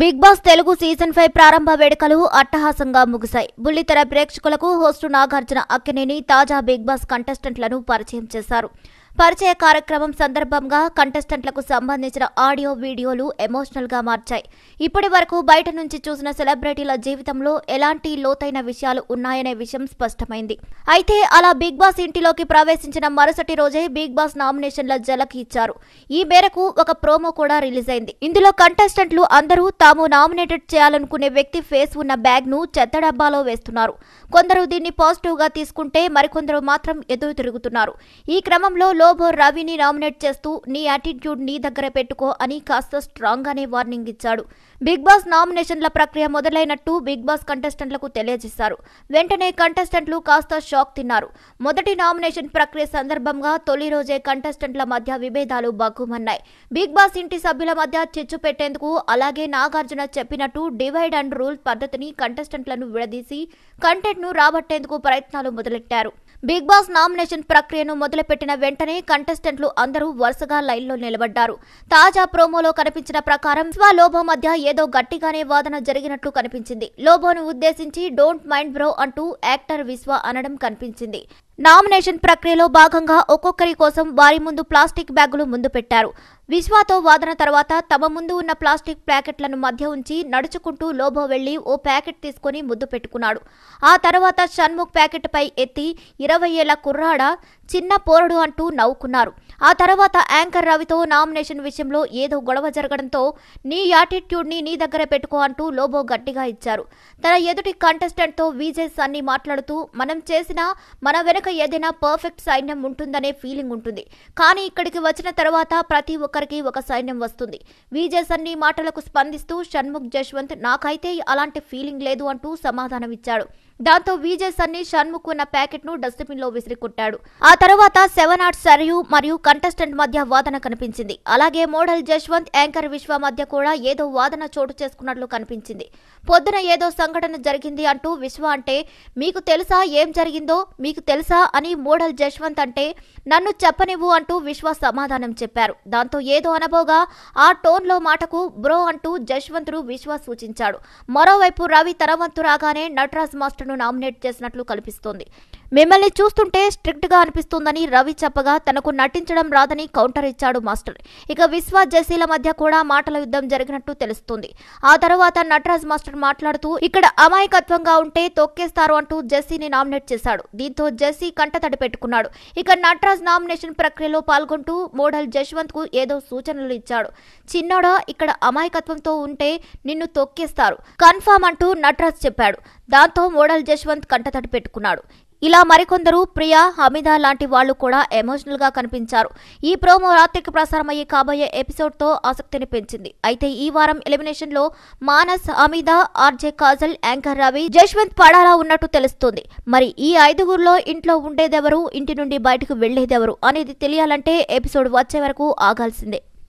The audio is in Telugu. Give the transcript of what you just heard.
big Boss Telugu season five ప్రారంభ వేడుకలు అట్టహాసంగా ముగిశాయి బుల్లితెర ప్రేక్షకులకు హోస్టు నాగార్జున అక్కినేని తాజా బిగ్ బాస్ కంటెస్టెంట్లను పరిచయం చేశారు పరిచయ కార్యక్రమం సందర్భంగా కంటెస్టెంట్లకు సంబంధించిన ఆడియో వీడియోలు ఎమోషనల్ గా మార్చాయి ఇప్పటి వరకు బయట నుంచి చూసిన సెలబ్రిటీల జీవితంలో ఎలాంటి లోతైన విషయాలు ఉన్నాయనే విషయం స్పష్టమైంది అయితే అలా బిగ్ బాస్ ఇంటిలోకి ప్రవేశించిన మరుసటి రోజే బిగ్ బాస్ నామినేషన్ల జలక్ ఇచ్చారు ఈ మేరకు ఒక ప్రోమో కూడా రిలీజ్ అయింది ఇందులో కంటెస్టెంట్లు అందరూ తాము నామినేటెడ్ చేయాలనుకునే వ్యక్తి ఫేస్ ఉన్న బ్యాగ్ ను చెత్త డబ్బాలో వేస్తున్నారు కొందరు దీన్ని పాజిటివ్ గా తీసుకుంటే మరికొందరు మాత్రం ఎదురు తిరుగుతున్నారు ఈ క్రమంలో లోబో రవిని నామినేట్ చేస్తూ నీ యాటిట్యూడ్ నీ దగ్గర పెట్టుకో అని కాస్త స్ట్రాంగ్గానే వార్నింగ్ ఇచ్చాడు బిగ్ బాస్ నామినేషన్ల ప్రక్రియ మొదలైనట్టు బిగ్ బాస్ కంటెస్టెంట్లకు తెలియజేశారు వెంటనే కంటెస్టెంట్లు కాస్త షాక్ తిన్నారు మొదటి నామినేషన్ ప్రక్రియ సందర్భంగా తొలి రోజే కంటెస్టెంట్ల మధ్య విభేదాలు బగ్గుమన్నాయి బిగ్ బాస్ ఇంటి సభ్యుల మధ్య చిచ్చు పెట్టేందుకు అలాగే నాగార్జున చెప్పినట్టు డివైడ్ అండ్ రూల్ పద్ధతిని కంటెస్టెంట్లను విడదీసి కంటెంట్ను రాబట్టేందుకు ప్రయత్నాలు మొదలెట్టారు బిగ్ బాస్ నామినేషన్ ప్రక్రియను మొదలుపెట్టిన వెంటనే కంటెస్టెంట్లు అందరూ వరుసగా లైన్లో నిలబడ్డారు తాజా ప్రోమోలో కనిపించిన ప్రకారం స్వ మధ్య ఏదో గట్టిగానే వాదన జరిగినట్లు కనిపించింది లోభోను ఉద్దేశించి డోంట్ మైండ్ బ్రో అంటూ యాక్టర్ విశ్వ అనడం కనిపించింది నామినేషన్ ప్రక్రియలో భాగంగా ఒక్కొక్కరి కోసం వారి ముందు ప్లాస్టిక్ బ్యాగులు ముందు పెట్టారు విశ్వాతో వాదన తర్వాత తమ ముందు ఉన్న ప్లాస్టిక్ ప్యాకెట్లను మధ్య ఉంచి నడుచుకుంటూ లోభో వెళ్లి ఓ ప్యాకెట్ తీసుకుని ముద్దు పెట్టుకున్నాడు ఆ తర్వాత షణ్ముఖ్ ప్యాకెట్పై ఎత్తి ఇరవై ఏళ్ల కుర్రాడ చిన్న పోరడు అంటూ నవ్వుకున్నారు ఆ తర్వాత యాంకర్ రవితో నామినేషన్ విషయంలో ఏదో గొడవ జరగడంతో నీ యాటిట్యూడ్ని నీ దగ్గర పెట్టుకో అంటూ లోబో గట్టిగా ఇచ్చారు తన ఎదుటి కంటెస్టెంట్తో విజయ్ సన్ని మాట్లాడుతూ మనం చేసిన మన వెనుక ఏదైనా పర్ఫెక్ట్ సైన్యం ఉంటుందనే ఫీలింగ్ ఉంటుంది కానీ ఇక్కడికి వచ్చిన తర్వాత ప్రతి ఒక్కరికి ఒక సైన్యం వస్తుంది విజయ్ సన్ని మాటలకు స్పందిస్తూ షణ్ముఖ్ జశ్వంత్ నాకైతే అలాంటి ఫీలింగ్ లేదు అంటూ సమాధానం ఇచ్చాడు దాంతో విజయ్ సన్ని షణ్ముఖ్ ఉన్న ప్యాకెట్ను డస్ట్బిన్లో విసిరికొట్టాడు ఆ తర్వాత సెవెన్ ఆర్ట్ సరయు మరియు కంటెస్టెంట్ మధ్య వాదన కనిపించింది అలాగే మోడల్ జశ్వంత్ యాంకర్ విశ్వ మధ్య కూడా ఏదో వాదన చోటు చేసుకున్నట్లు కనిపించింది పొద్దున ఏదో సంఘటన జరిగింది అంటూ విశ్వ అంటే మీకు తెలుసా ఏం జరిగిందో మీకు తెలుసా అని మోడల్ జశ్వంత్ అంటే నన్ను చెప్పనివ్వు అంటూ విశ్వ సమాధానం చెప్పారు దాంతో ఏదో అనబోగా ఆ టోన్లో మాటకు బ్రో అంటూ జశ్వంతుడు విశ్వ సూచించాడు మరోవైపు రవి తనవంతు రాగానే నటరాజ్ మాస్టర్ను నామినేట్ చేసినట్లు కల్పిస్తోంది మిమ్మల్ని చూస్తుంటే స్ట్రిక్ట్గా అనిపిస్తుంది నటిస్తుందని రవి చెప్పగా తనకు నటించడం రాదని కౌంటర్ ఇచ్చాడు మాస్టర్ ఇక విశ్వ జసీల మధ్య కూడా మాటల యుద్ధం జరిగినట్టు తెలుస్తుంది ఆ తర్వాత నటరాజ్ మాస్టర్ మాట్లాడుతూ ఇక్కడ అమాయకత్వంగా ఉంటే తొక్కేస్తారు అంటూ జెస్సీని నామినేట్ చేశాడు దీంతో జెస్సీ కంటతడి పెట్టుకున్నాడు ఇక నటరాజ్ నామినేషన్ ప్రక్రియలో పాల్గొంటూ మోడల్ జశ్వంత్ కు ఏదో సూచనలు ఇచ్చాడు చిన్నోడా ఇక్కడ అమాయకత్వంతో ఉంటే నిన్ను తొక్కేస్తారు కన్ఫామ్ అంటూ నటరాజ్ చెప్పాడు దాంతో మోడల్ జశ్వంత్ కంటతడి పెట్టుకున్నాడు ఇలా మరికొందరు ప్రియా హమీదా లాంటి వాళ్ళు కూడా ఎమోషనల్ గా కనిపించారు ఈ ప్రోమో రాత్రికి ప్రసారమయ్యే కాబోయే ఎపిసోడ్ తో ఆసక్తిని పెంచింది అయితే ఈ వారం ఎలిమినేషన్ లో మానస్ హమీదా ఆర్జే కాజల్ యాంకర్ రవి జశ్వంత్ పడాలా ఉన్నట్టు తెలుస్తుంది మరి ఈ ఐదుగురులో ఇంట్లో ఉండేదెవరు ఇంటి నుండి బయటకు వెళ్లేదెవరు అనేది తెలియాలంటే ఎపిసోడ్ వచ్చే వరకు ఆగాల్సిందే